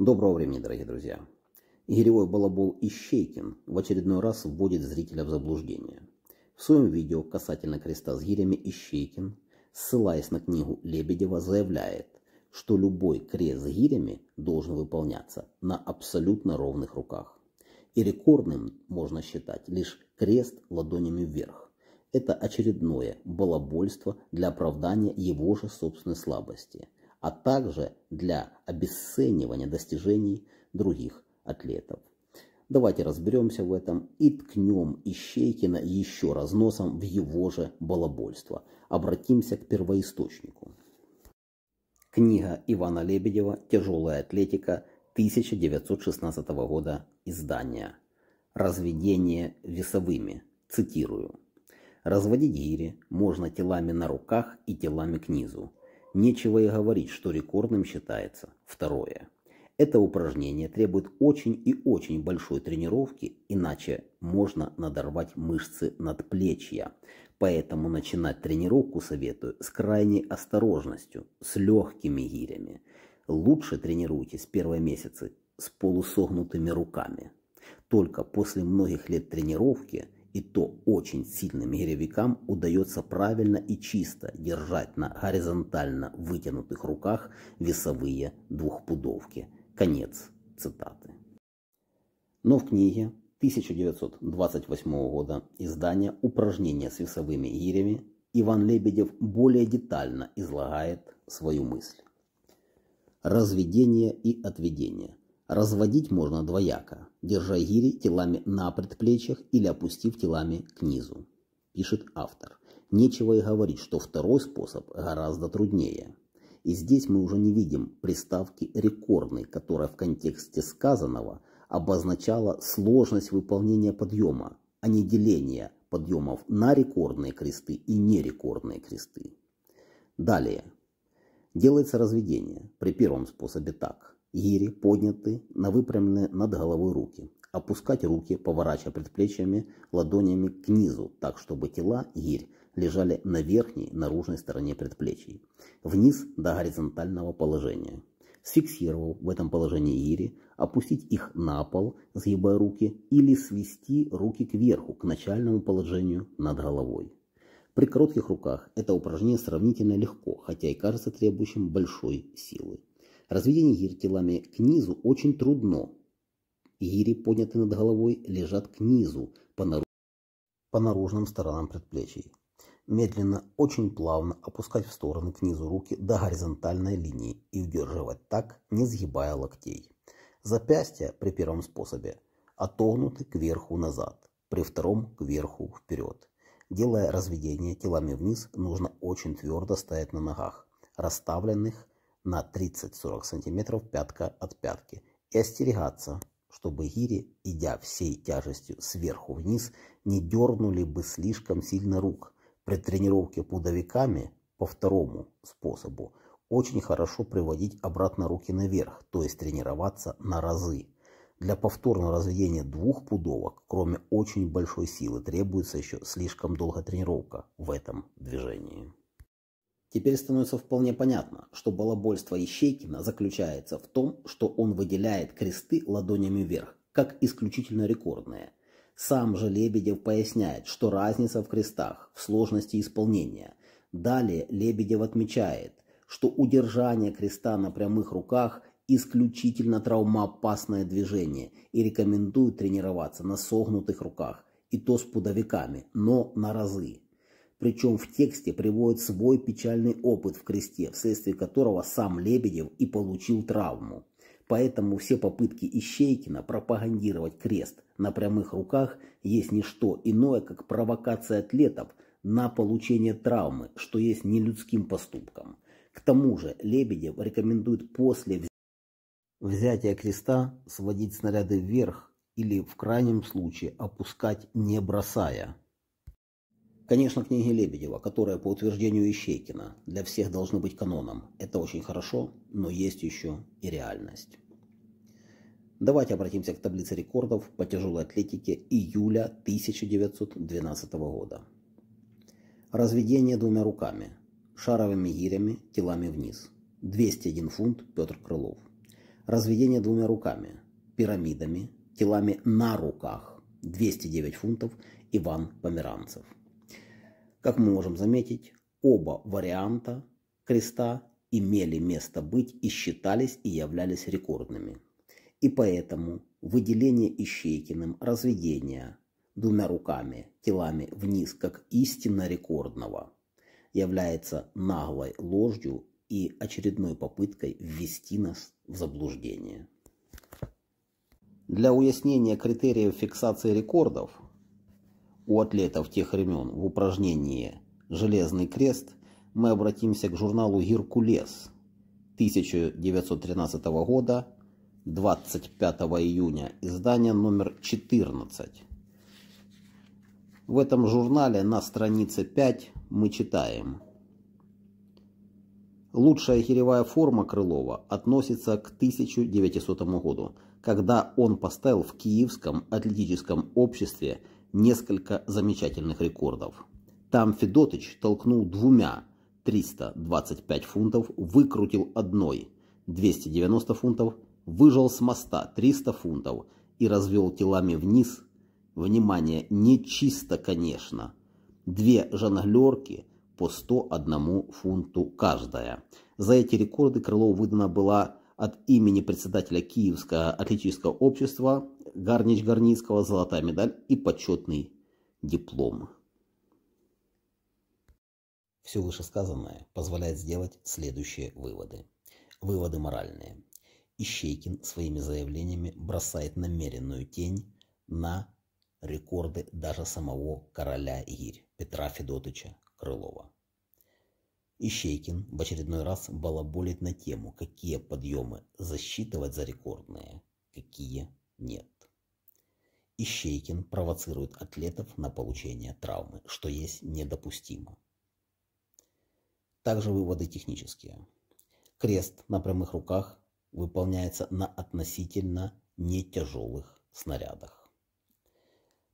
Доброго времени, дорогие друзья! Гиревой балабол Ищейкин в очередной раз вводит зрителя в заблуждение. В своем видео касательно креста с гирями Ищейкин, ссылаясь на книгу Лебедева, заявляет, что любой крест с гирями должен выполняться на абсолютно ровных руках. И рекордным можно считать лишь крест ладонями вверх. Это очередное балабольство для оправдания его же собственной слабости – а также для обесценивания достижений других атлетов. Давайте разберемся в этом и ткнем Ищейкина еще раз носом в его же балабольство. Обратимся к первоисточнику. Книга Ивана Лебедева «Тяжелая атлетика» 1916 года издания. Разведение весовыми. Цитирую. Разводить гири можно телами на руках и телами к низу Нечего и говорить, что рекордным считается второе. Это упражнение требует очень и очень большой тренировки, иначе можно надорвать мышцы надплечья. Поэтому начинать тренировку советую с крайней осторожностью, с легкими гирями. Лучше тренируйтесь первые месяцы с полусогнутыми руками. Только после многих лет тренировки и то очень сильным гиревикам удается правильно и чисто держать на горизонтально вытянутых руках весовые двухпудовки. Конец цитаты. Но в книге 1928 года издания «Упражнения с весовыми гирями» Иван Лебедев более детально излагает свою мысль. Разведение и отведение – Разводить можно двояко, держа гири телами на предплечьях или опустив телами к низу, пишет автор. Нечего и говорить, что второй способ гораздо труднее. И здесь мы уже не видим приставки «рекордный», которая в контексте сказанного обозначала сложность выполнения подъема, а не деление подъемов на рекордные кресты и нерекордные кресты. Далее. Делается разведение при первом способе так гири подняты на выпрямленные над головой руки. Опускать руки, поворачивая предплечьями, ладонями к низу, так чтобы тела гирь лежали на верхней наружной стороне предплечий, вниз до горизонтального положения. Сфиксировав в этом положении гири, опустить их на пол, сгибая руки, или свести руки кверху, к начальному положению над головой. При коротких руках это упражнение сравнительно легко, хотя и кажется требующим большой силы. Разведение гирь телами к низу очень трудно. Гири, поднятые над головой, лежат к низу, по, нару... по наружным сторонам предплечий. Медленно, очень плавно опускать в стороны к низу руки до горизонтальной линии и удерживать так, не сгибая локтей. Запястья при первом способе отогнуты кверху назад, при втором кверху вперед. Делая разведение телами вниз, нужно очень твердо стоять на ногах, расставленных на 30-40 см пятка от пятки и остерегаться, чтобы гири, идя всей тяжестью сверху вниз, не дернули бы слишком сильно рук. При тренировке пудовиками по второму способу очень хорошо приводить обратно руки наверх, то есть тренироваться на разы. Для повторного разведения двух пудовок, кроме очень большой силы, требуется еще слишком долгая тренировка в этом движении. Теперь становится вполне понятно, что балабольство Ищейкина заключается в том, что он выделяет кресты ладонями вверх, как исключительно рекордные. Сам же Лебедев поясняет, что разница в крестах, в сложности исполнения. Далее Лебедев отмечает, что удержание креста на прямых руках исключительно травмоопасное движение и рекомендует тренироваться на согнутых руках и то с пудовиками, но на разы. Причем в тексте приводит свой печальный опыт в кресте, вследствие которого сам Лебедев и получил травму. Поэтому все попытки Ищейкина пропагандировать крест на прямых руках есть не что иное, как провокация атлетов на получение травмы, что есть нелюдским поступком. К тому же Лебедев рекомендует после взятия креста сводить снаряды вверх или в крайнем случае опускать не бросая. Конечно, книги Лебедева, которые, по утверждению Ищейкина, для всех должны быть каноном, это очень хорошо, но есть еще и реальность. Давайте обратимся к таблице рекордов по тяжелой атлетике июля 1912 года. Разведение двумя руками, шаровыми гирями, телами вниз. 201 фунт Петр Крылов. Разведение двумя руками, пирамидами, телами на руках. 209 фунтов Иван Померанцев. Как мы можем заметить, оба варианта креста имели место быть и считались и являлись рекордными. И поэтому выделение Ищейкиным разведения двумя руками, телами вниз, как истинно рекордного, является наглой ложью и очередной попыткой ввести нас в заблуждение. Для уяснения критериев фиксации рекордов у атлетов тех времен в упражнении «Железный крест» мы обратимся к журналу «Геркулес» 1913 года, 25 июня, издание номер 14. В этом журнале на странице 5 мы читаем. Лучшая херевая форма Крылова относится к 1900 году, когда он поставил в Киевском атлетическом обществе – несколько замечательных рекордов. Там Федотыч толкнул двумя 325 фунтов, выкрутил одной 290 фунтов, выжал с моста 300 фунтов и развел телами вниз. Внимание, не чисто, конечно. Две жонглерки по 101 фунту каждая. За эти рекорды Крылов выдана была от имени председателя Киевского атлетического общества Гарнич Гарницкого, золотая медаль и почетный диплом. Все вышесказанное позволяет сделать следующие выводы. Выводы моральные. Ищейкин своими заявлениями бросает намеренную тень на рекорды даже самого короля Ирь Петра Федотыча Крылова. Ищейкин в очередной раз балаболит на тему, какие подъемы засчитывать за рекордные, какие нет. Ищейкин провоцирует атлетов на получение травмы, что есть недопустимо. Также выводы технические. Крест на прямых руках выполняется на относительно нетяжелых снарядах.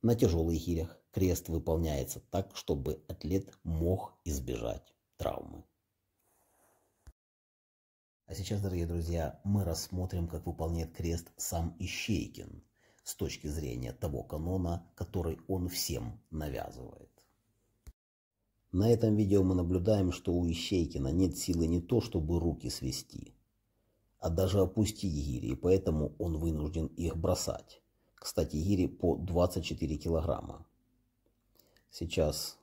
На тяжелых гирях крест выполняется так, чтобы атлет мог избежать травмы. А сейчас, дорогие друзья, мы рассмотрим, как выполняет крест сам Ищейкин – с точки зрения того канона, который он всем навязывает. На этом видео мы наблюдаем, что у Ищейкина нет силы не то, чтобы руки свести, а даже опустить гири, и поэтому он вынужден их бросать. Кстати, гири по 24 килограмма. Сейчас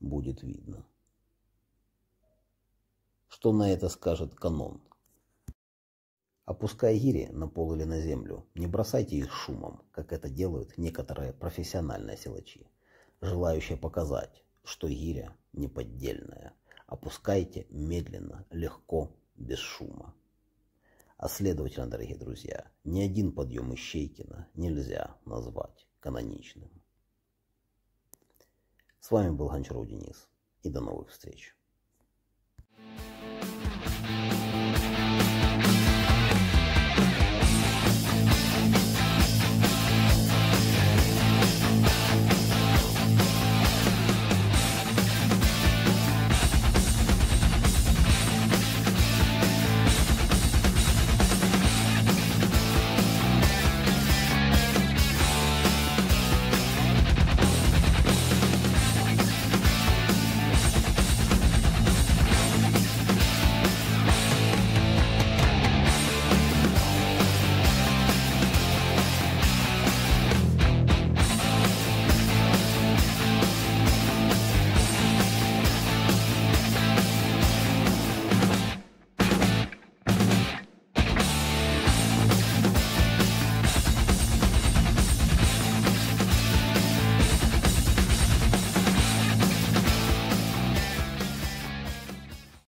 будет видно. Что на это скажет канон? Опуская гири на пол или на землю, не бросайте их шумом, как это делают некоторые профессиональные силачи, желающие показать, что гиря неподдельная. Опускайте медленно, легко, без шума. А следовательно, дорогие друзья, ни один подъем Ищейкина нельзя назвать каноничным. С вами был Гончаров Денис и до новых встреч. Thank you.